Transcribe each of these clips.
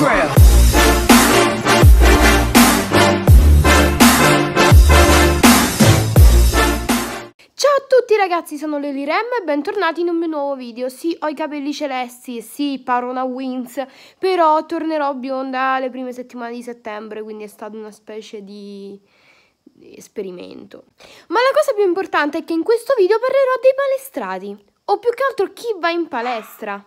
grail. Ciao a tutti ragazzi, sono Lely Rem e bentornati in un mio nuovo video. Sì, ho i capelli celesti, e sì, una Wins, però tornerò bionda le prime settimane di settembre, quindi è stata una specie di esperimento. Ma la cosa più importante è che in questo video parlerò dei palestrati, o più che altro chi va in palestra.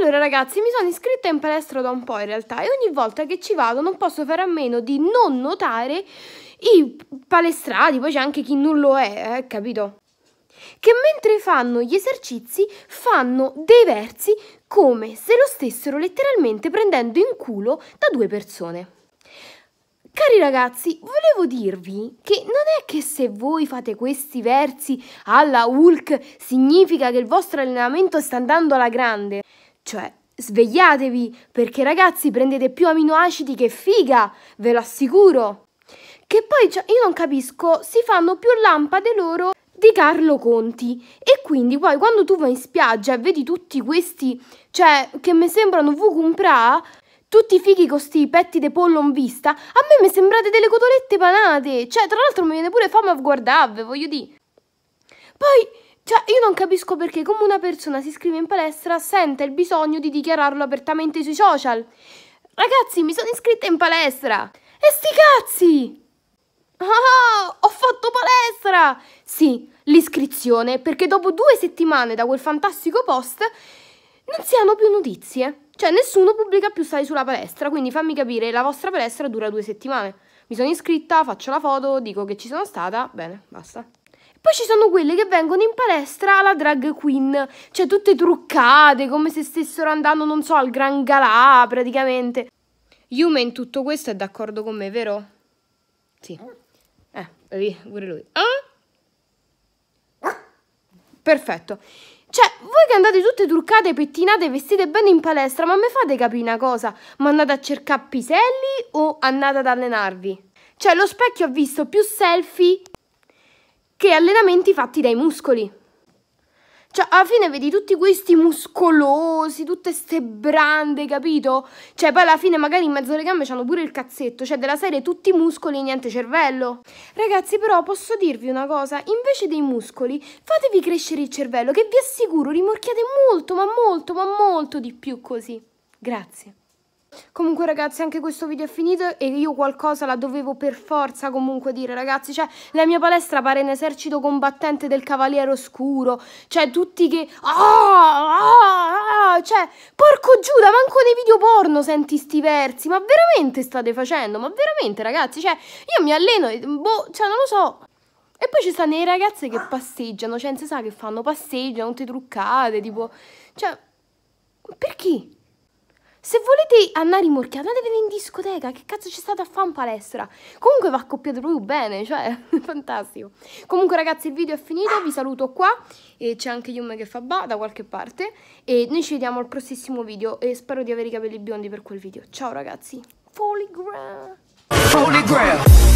Allora ragazzi, mi sono iscritta in palestra da un po' in realtà e ogni volta che ci vado non posso fare a meno di non notare i palestrati, poi c'è anche chi non lo è, eh, capito? Che mentre fanno gli esercizi fanno dei versi come se lo stessero letteralmente prendendo in culo da due persone. Cari ragazzi, volevo dirvi che non è che se voi fate questi versi alla Hulk significa che il vostro allenamento sta andando alla grande. Cioè, svegliatevi, perché ragazzi prendete più aminoacidi che figa, ve lo assicuro. Che poi, cioè, io non capisco, si fanno più lampade loro di Carlo Conti. E quindi poi quando tu vai in spiaggia e vedi tutti questi, cioè, che mi sembrano vucumpra, tutti fighi con questi petti di pollo in vista, a me mi sembrate delle cotolette panate. Cioè, tra l'altro mi viene pure fame a guardarvi, voglio dire. Poi cioè, io non capisco perché come una persona si iscrive in palestra sente il bisogno di dichiararlo apertamente sui social. Ragazzi, mi sono iscritta in palestra! E sti cazzi! Ah, ho fatto palestra! Sì, l'iscrizione, perché dopo due settimane da quel fantastico post non si hanno più notizie. Cioè, nessuno pubblica più stai sulla palestra, quindi fammi capire, la vostra palestra dura due settimane. Mi sono iscritta, faccio la foto, dico che ci sono stata, bene, basta. Poi ci sono quelle che vengono in palestra alla drag queen, cioè tutte truccate, come se stessero andando, non so, al Gran Galà praticamente. Yume in tutto questo è d'accordo con me, vero? Sì. Eh, vedi, pure lui. Ah? Perfetto. Cioè, voi che andate tutte truccate, pettinate, vestite bene in palestra, ma mi fate capire una cosa? Ma andate a cercare piselli o andate ad allenarvi? Cioè, lo specchio ha visto più selfie che allenamenti fatti dai muscoli. Cioè, alla fine vedi tutti questi muscolosi, tutte ste brande, capito? Cioè, poi alla fine magari in mezzo alle gambe c'hanno pure il cazzetto, cioè della serie tutti muscoli e niente cervello. Ragazzi, però posso dirvi una cosa, invece dei muscoli, fatevi crescere il cervello, che vi assicuro rimorchiate molto, ma molto, ma molto di più così. Grazie. Comunque ragazzi anche questo video è finito e io qualcosa la dovevo per forza comunque dire ragazzi Cioè la mia palestra pare un esercito combattente del Cavaliere Oscuro Cioè tutti che... Ah, ah, ah, ah" cioè porco Giuda manco nei video porno senti sti versi Ma veramente state facendo? Ma veramente ragazzi? Cioè io mi alleno e... Boh, cioè non lo so e poi ci stanno le ragazze che passeggiano, cioè non si sa che fanno, passeggiano, non ti truccate, tipo... Cioè, perché? Se volete andare in morchia, andatevene in discoteca. Che cazzo ci state a fare in palestra? Comunque va accoppiato proprio bene, cioè, fantastico. Comunque, ragazzi, il video è finito. Vi saluto qua. E c'è anche Yume che fa ba da qualche parte. E noi ci vediamo al prossimo video. E spero di avere i capelli biondi per quel video. Ciao, ragazzi. Holy Grail.